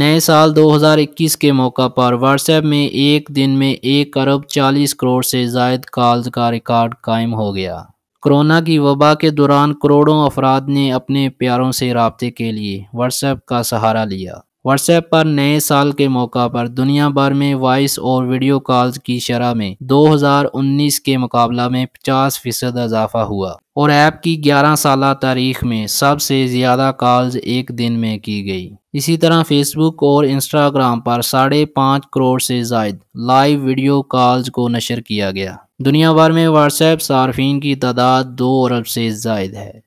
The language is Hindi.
नए साल 2021 के मौका पर व्हाट्सएप में एक दिन में एक अरब 40 करोड़ से जायद कॉल्स का रिकॉर्ड कायम हो गया कोरोना की वबा के दौरान करोड़ों अफराद ने अपने प्यारों से रबते के लिए व्हाट्सएप का सहारा लिया व्हाट्सएप पर नए साल के मौका पर दुनिया भर में वॉइस और वीडियो कॉल्स की शरह में 2019 के मुकाबला में 50 फीसद इजाफा हुआ और ऐप की 11 साल तारीख में सबसे ज़्यादा कॉल्स एक दिन में की गई इसी तरह फेसबुक और इंस्टाग्राम पर साढ़े पाँच करोड़ से जायद लाइव वीडियो कॉल्स को नशर किया गया दुनिया भर में व्हाट्सएप सार्फिन की तादाद दो अरब से जायद है